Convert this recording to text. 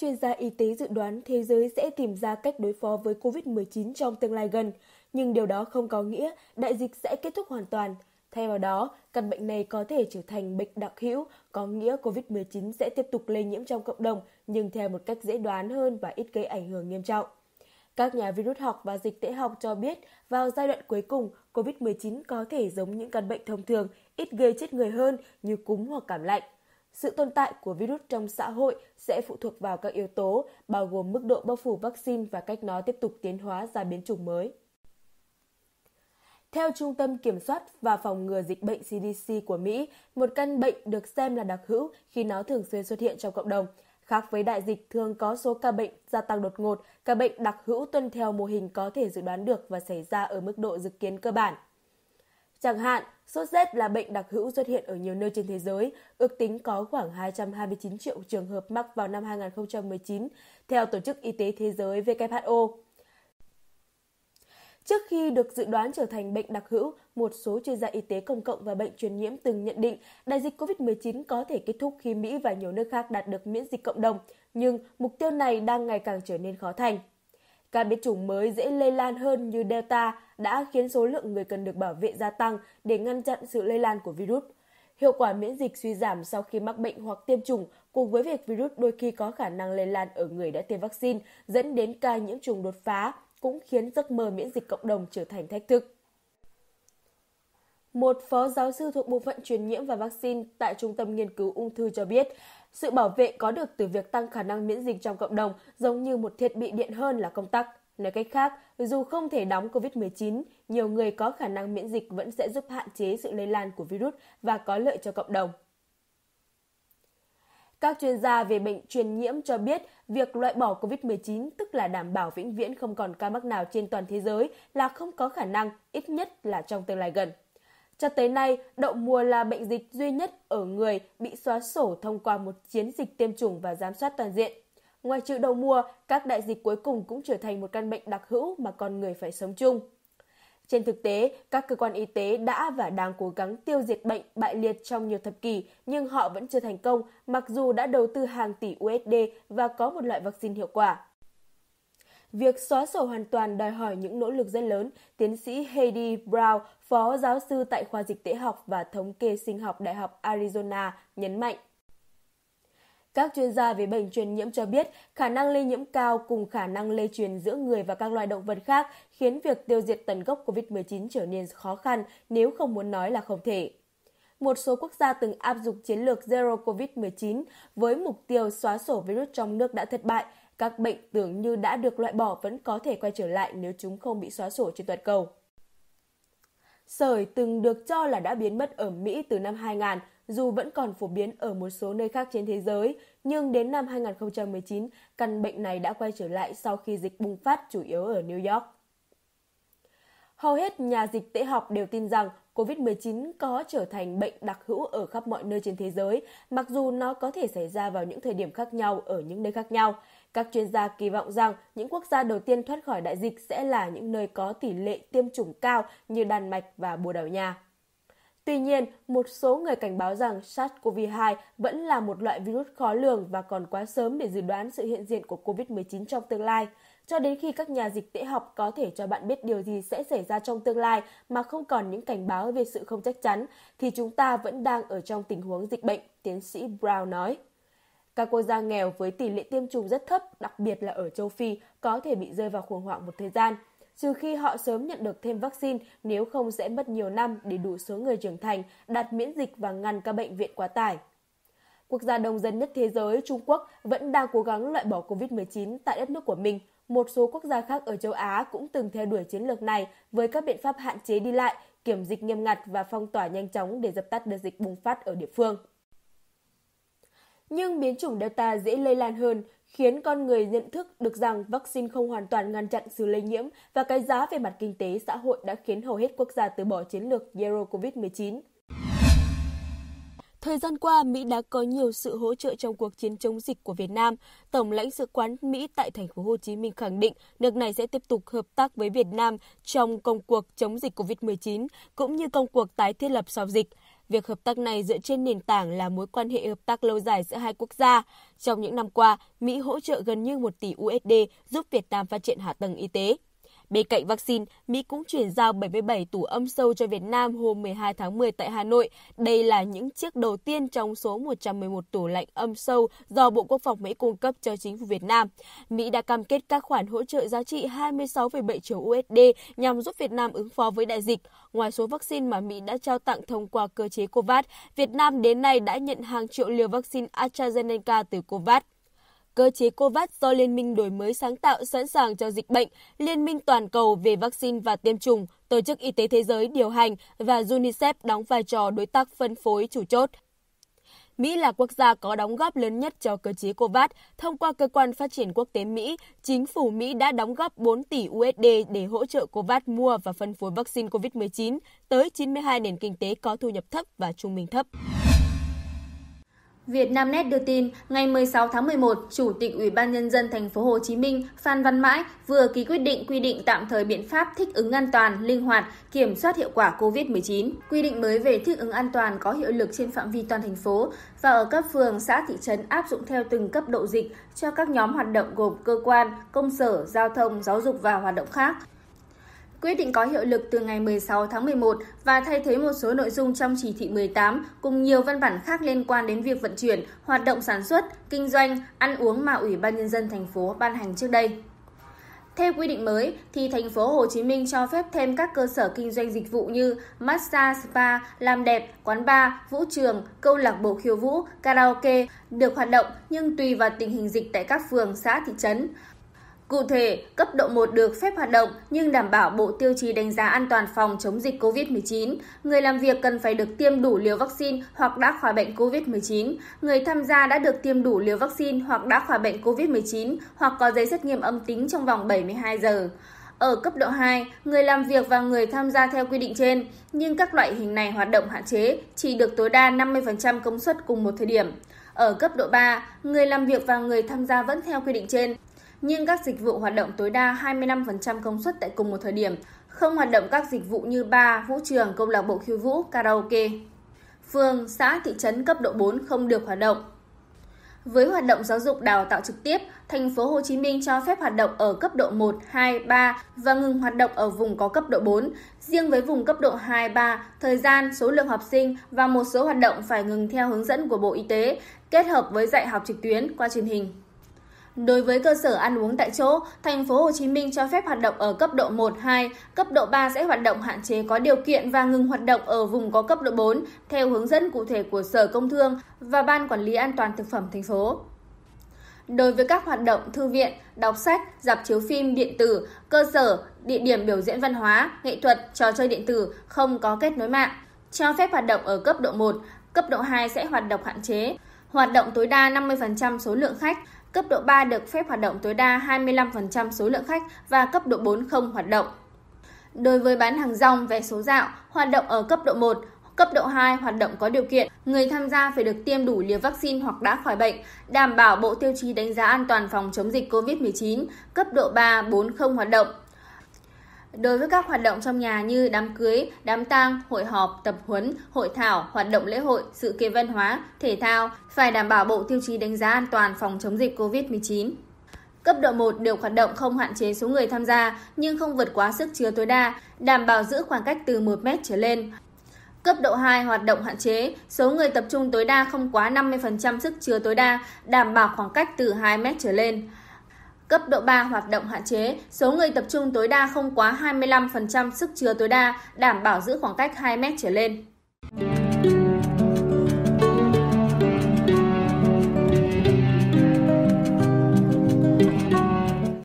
chuyên gia y tế dự đoán thế giới sẽ tìm ra cách đối phó với COVID-19 trong tương lai gần, nhưng điều đó không có nghĩa đại dịch sẽ kết thúc hoàn toàn. Thay vào đó, căn bệnh này có thể trở thành bệnh đặc hữu, có nghĩa COVID-19 sẽ tiếp tục lây nhiễm trong cộng đồng nhưng theo một cách dễ đoán hơn và ít gây ảnh hưởng nghiêm trọng. Các nhà virus học và dịch tễ học cho biết vào giai đoạn cuối cùng, COVID-19 có thể giống những căn bệnh thông thường, ít gây chết người hơn như cúm hoặc cảm lạnh. Sự tồn tại của virus trong xã hội sẽ phụ thuộc vào các yếu tố, bao gồm mức độ bao phủ vaccine và cách nó tiếp tục tiến hóa ra biến chủng mới. Theo Trung tâm Kiểm soát và Phòng ngừa Dịch bệnh CDC của Mỹ, một căn bệnh được xem là đặc hữu khi nó thường xuyên xuất hiện trong cộng đồng. Khác với đại dịch thường có số ca bệnh gia tăng đột ngột, ca bệnh đặc hữu tuân theo mô hình có thể dự đoán được và xảy ra ở mức độ dự kiến cơ bản. Chẳng hạn, sốt rét là bệnh đặc hữu xuất hiện ở nhiều nơi trên thế giới, ước tính có khoảng 229 triệu trường hợp mắc vào năm 2019, theo Tổ chức Y tế Thế giới WHO. Trước khi được dự đoán trở thành bệnh đặc hữu, một số chuyên gia y tế công cộng và bệnh truyền nhiễm từng nhận định đại dịch COVID-19 có thể kết thúc khi Mỹ và nhiều nước khác đạt được miễn dịch cộng đồng, nhưng mục tiêu này đang ngày càng trở nên khó thành. Các biến chủng mới dễ lây lan hơn như Delta, đã khiến số lượng người cần được bảo vệ gia tăng để ngăn chặn sự lây lan của virus. Hiệu quả miễn dịch suy giảm sau khi mắc bệnh hoặc tiêm chủng cùng với việc virus đôi khi có khả năng lây lan ở người đã tiêm vaccine dẫn đến ca nhiễm trùng đột phá cũng khiến giấc mơ miễn dịch cộng đồng trở thành thách thức. Một phó giáo sư thuộc bộ phận truyền nhiễm và vaccine tại Trung tâm Nghiên cứu Ung thư cho biết, sự bảo vệ có được từ việc tăng khả năng miễn dịch trong cộng đồng giống như một thiết bị điện hơn là công tắc. Nói cách khác, dù không thể đóng COVID-19, nhiều người có khả năng miễn dịch vẫn sẽ giúp hạn chế sự lây lan của virus và có lợi cho cộng đồng. Các chuyên gia về bệnh truyền nhiễm cho biết việc loại bỏ COVID-19 tức là đảm bảo vĩnh viễn không còn ca mắc nào trên toàn thế giới là không có khả năng, ít nhất là trong tương lai gần. Cho tới nay, đậu mùa là bệnh dịch duy nhất ở người bị xóa sổ thông qua một chiến dịch tiêm chủng và giám sát toàn diện. Ngoài chữ đầu mùa, các đại dịch cuối cùng cũng trở thành một căn bệnh đặc hữu mà con người phải sống chung. Trên thực tế, các cơ quan y tế đã và đang cố gắng tiêu diệt bệnh bại liệt trong nhiều thập kỷ, nhưng họ vẫn chưa thành công, mặc dù đã đầu tư hàng tỷ USD và có một loại vaccine hiệu quả. Việc xóa sổ hoàn toàn đòi hỏi những nỗ lực rất lớn, tiến sĩ Heidi Brown, phó giáo sư tại khoa dịch tễ học và thống kê sinh học Đại học Arizona, nhấn mạnh. Các chuyên gia về bệnh truyền nhiễm cho biết khả năng lây nhiễm cao cùng khả năng lây truyền giữa người và các loài động vật khác khiến việc tiêu diệt tần gốc COVID-19 trở nên khó khăn nếu không muốn nói là không thể. Một số quốc gia từng áp dụng chiến lược Zero COVID-19 với mục tiêu xóa sổ virus trong nước đã thất bại. Các bệnh tưởng như đã được loại bỏ vẫn có thể quay trở lại nếu chúng không bị xóa sổ trên toàn cầu. Sởi từng được cho là đã biến mất ở Mỹ từ năm 2000, dù vẫn còn phổ biến ở một số nơi khác trên thế giới, nhưng đến năm 2019, căn bệnh này đã quay trở lại sau khi dịch bùng phát chủ yếu ở New York. Hầu hết nhà dịch tễ học đều tin rằng COVID-19 có trở thành bệnh đặc hữu ở khắp mọi nơi trên thế giới, mặc dù nó có thể xảy ra vào những thời điểm khác nhau ở những nơi khác nhau. Các chuyên gia kỳ vọng rằng những quốc gia đầu tiên thoát khỏi đại dịch sẽ là những nơi có tỷ lệ tiêm chủng cao như Đan Mạch và Bồ Đào Nha. Tuy nhiên, một số người cảnh báo rằng SARS-CoV-2 vẫn là một loại virus khó lường và còn quá sớm để dự đoán sự hiện diện của COVID-19 trong tương lai. Cho đến khi các nhà dịch tễ học có thể cho bạn biết điều gì sẽ xảy ra trong tương lai mà không còn những cảnh báo về sự không chắc chắn, thì chúng ta vẫn đang ở trong tình huống dịch bệnh, tiến sĩ Brown nói. Các quốc gia nghèo với tỷ lệ tiêm chủng rất thấp, đặc biệt là ở châu Phi, có thể bị rơi vào khủng hoảng một thời gian – trừ khi họ sớm nhận được thêm vaccine, nếu không sẽ mất nhiều năm để đủ số người trưởng thành đạt miễn dịch và ngăn các bệnh viện quá tải. Quốc gia đông dân nhất thế giới, Trung Quốc, vẫn đang cố gắng loại bỏ COVID-19 tại đất nước của mình. Một số quốc gia khác ở châu Á cũng từng theo đuổi chiến lược này với các biện pháp hạn chế đi lại, kiểm dịch nghiêm ngặt và phong tỏa nhanh chóng để dập tắt đợt dịch bùng phát ở địa phương. Nhưng biến chủng Delta dễ lây lan hơn, khiến con người nhận thức được rằng vaccine không hoàn toàn ngăn chặn sự lây nhiễm và cái giá về mặt kinh tế xã hội đã khiến hầu hết quốc gia từ bỏ chiến lược Zero COVID-19. Thời gian qua, Mỹ đã có nhiều sự hỗ trợ trong cuộc chiến chống dịch của Việt Nam. Tổng lãnh sự quán Mỹ tại thành phố Hồ Chí Minh khẳng định nước này sẽ tiếp tục hợp tác với Việt Nam trong công cuộc chống dịch COVID-19 cũng như công cuộc tái thiết lập sau dịch. Việc hợp tác này dựa trên nền tảng là mối quan hệ hợp tác lâu dài giữa hai quốc gia. Trong những năm qua, Mỹ hỗ trợ gần như 1 tỷ USD giúp Việt Nam phát triển hạ tầng y tế. Bên cạnh vaccine, Mỹ cũng chuyển giao 77 tủ âm sâu cho Việt Nam hôm 12 tháng 10 tại Hà Nội. Đây là những chiếc đầu tiên trong số 111 tủ lạnh âm sâu do Bộ Quốc phòng Mỹ cung cấp cho chính phủ Việt Nam. Mỹ đã cam kết các khoản hỗ trợ giá trị 26,7 triệu USD nhằm giúp Việt Nam ứng phó với đại dịch. Ngoài số vaccine mà Mỹ đã trao tặng thông qua cơ chế COVAX, Việt Nam đến nay đã nhận hàng triệu liều vaccine AstraZeneca từ COVAX cơ chế COVAX do Liên minh đổi mới sáng tạo sẵn sàng cho dịch bệnh, Liên minh toàn cầu về vaccine và tiêm chủng, Tổ chức Y tế Thế giới điều hành và UNICEF đóng vai trò đối tác phân phối chủ chốt. Mỹ là quốc gia có đóng góp lớn nhất cho cơ chế COVAX. Thông qua Cơ quan Phát triển Quốc tế Mỹ, chính phủ Mỹ đã đóng góp 4 tỷ USD để hỗ trợ COVAX mua và phân phối vaccine COVID-19 tới 92 nền kinh tế có thu nhập thấp và trung bình thấp. Việt Nam Net đưa tin, ngày 16 tháng 11, Chủ tịch Ủy ban nhân dân thành phố Hồ Chí Minh Phan Văn Mãi vừa ký quyết định quy định tạm thời biện pháp thích ứng an toàn, linh hoạt, kiểm soát hiệu quả COVID-19. Quy định mới về thích ứng an toàn có hiệu lực trên phạm vi toàn thành phố và ở các phường, xã thị trấn áp dụng theo từng cấp độ dịch cho các nhóm hoạt động gồm cơ quan, công sở, giao thông, giáo dục và hoạt động khác. Quyết định có hiệu lực từ ngày 16 tháng 11 và thay thế một số nội dung trong chỉ thị 18 cùng nhiều văn bản khác liên quan đến việc vận chuyển, hoạt động sản xuất, kinh doanh, ăn uống mà Ủy ban nhân dân thành phố ban hành trước đây. Theo quy định mới thì thành phố Hồ Chí Minh cho phép thêm các cơ sở kinh doanh dịch vụ như massage, spa, làm đẹp, quán bar, vũ trường, câu lạc bộ khiêu vũ, karaoke được hoạt động nhưng tùy vào tình hình dịch tại các phường, xã, thị trấn. Cụ thể, cấp độ 1 được phép hoạt động nhưng đảm bảo bộ tiêu chí đánh giá an toàn phòng chống dịch COVID-19. Người làm việc cần phải được tiêm đủ liều vaccine hoặc đã khỏi bệnh COVID-19. Người tham gia đã được tiêm đủ liều vaccine hoặc đã khỏi bệnh COVID-19 hoặc có giấy xét nghiệm âm tính trong vòng 72 giờ. Ở cấp độ 2, người làm việc và người tham gia theo quy định trên, nhưng các loại hình này hoạt động hạn chế, chỉ được tối đa 50% công suất cùng một thời điểm. Ở cấp độ 3, người làm việc và người tham gia vẫn theo quy định trên, nhưng các dịch vụ hoạt động tối đa 25% công suất tại cùng một thời điểm, không hoạt động các dịch vụ như bar, vũ trường, câu lạc bộ khiêu vũ, karaoke. Phường, xã, thị trấn cấp độ 4 không được hoạt động. Với hoạt động giáo dục đào tạo trực tiếp, thành phố Hồ Chí Minh cho phép hoạt động ở cấp độ 1, 2, 3 và ngừng hoạt động ở vùng có cấp độ 4. Riêng với vùng cấp độ 2, 3, thời gian, số lượng học sinh và một số hoạt động phải ngừng theo hướng dẫn của Bộ Y tế, kết hợp với dạy học trực tuyến qua truyền hình. Đối với cơ sở ăn uống tại chỗ, thành phố Hồ Chí Minh cho phép hoạt động ở cấp độ 1, 2, cấp độ 3 sẽ hoạt động hạn chế có điều kiện và ngừng hoạt động ở vùng có cấp độ 4 theo hướng dẫn cụ thể của Sở Công Thương và Ban Quản lý An toàn thực phẩm thành phố. Đối với các hoạt động thư viện, đọc sách, dạp chiếu phim điện tử, cơ sở, địa điểm biểu diễn văn hóa, nghệ thuật, trò chơi điện tử không có kết nối mạng, cho phép hoạt động ở cấp độ 1, cấp độ 2 sẽ hoạt động hạn chế, hoạt động tối đa 50% số lượng khách Cấp độ 3 được phép hoạt động tối đa 25% số lượng khách và cấp độ 4 không hoạt động. Đối với bán hàng rong, vé số dạo, hoạt động ở cấp độ 1, cấp độ 2 hoạt động có điều kiện, người tham gia phải được tiêm đủ liều vaccine hoặc đã khỏi bệnh, đảm bảo bộ tiêu chí đánh giá an toàn phòng chống dịch COVID-19, cấp độ 3, 4 không hoạt động, Đối với các hoạt động trong nhà như đám cưới, đám tang, hội họp, tập huấn, hội thảo, hoạt động lễ hội, sự kiện văn hóa, thể thao phải đảm bảo bộ tiêu chí đánh giá an toàn phòng chống dịch COVID-19. Cấp độ 1 được hoạt động không hạn chế số người tham gia nhưng không vượt quá sức chứa tối đa, đảm bảo giữ khoảng cách từ 1 mét trở lên. Cấp độ 2 hoạt động hạn chế, số người tập trung tối đa không quá 50% sức chứa tối đa, đảm bảo khoảng cách từ 2 mét trở lên cấp độ 3 hoạt động hạn chế, số người tập trung tối đa không quá 25% sức chứa tối đa, đảm bảo giữ khoảng cách 2 mét trở lên.